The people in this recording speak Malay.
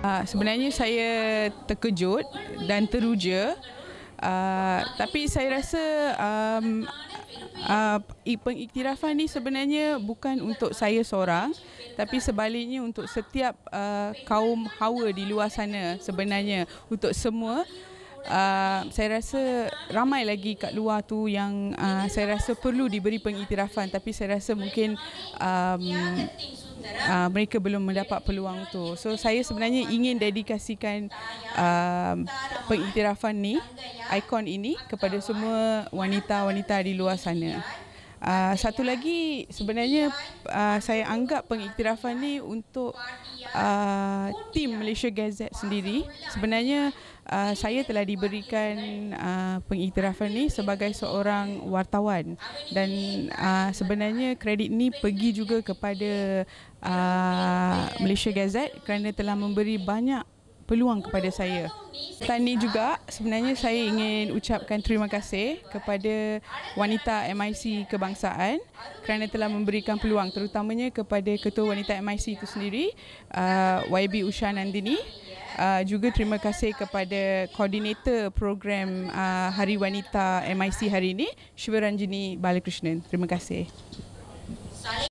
Uh, sebenarnya saya terkejut dan teruja. Uh, tapi saya rasa um, uh, pengiktirafan ini sebenarnya bukan untuk saya seorang tapi sebaliknya untuk setiap uh, kaum hawa di luar sana sebenarnya untuk semua uh, saya rasa ramai lagi kat luar tu yang uh, saya rasa perlu diberi pengiktirafan tapi saya rasa mungkin um, uh, mereka belum mendapat peluang tu. So saya sebenarnya ingin dedikasikan uh, pengiktirafan ni, ikon ini kepada semua wanita-wanita di luar sana. Ah, satu lagi sebenarnya uh, saya anggap pengiktirafan ni untuk uh, tim Malaysia Gazette sendiri. Sebenarnya uh, saya telah diberikan uh, pengiktirafan ini sebagai seorang wartawan dan uh, sebenarnya kredit ini pergi juga kepada uh, Malaysia Gazette kerana telah memberi banyak peluang kepada saya. Petang ini juga sebenarnya saya ingin ucapkan terima kasih kepada wanita MIC Kebangsaan kerana telah memberikan peluang terutamanya kepada ketua wanita MIC itu sendiri uh, YB Usha Nandini. Uh, juga terima kasih kepada koordinator program uh, Hari Wanita MIC hari ini, Shivaranjini Balakrishnan. Terima kasih.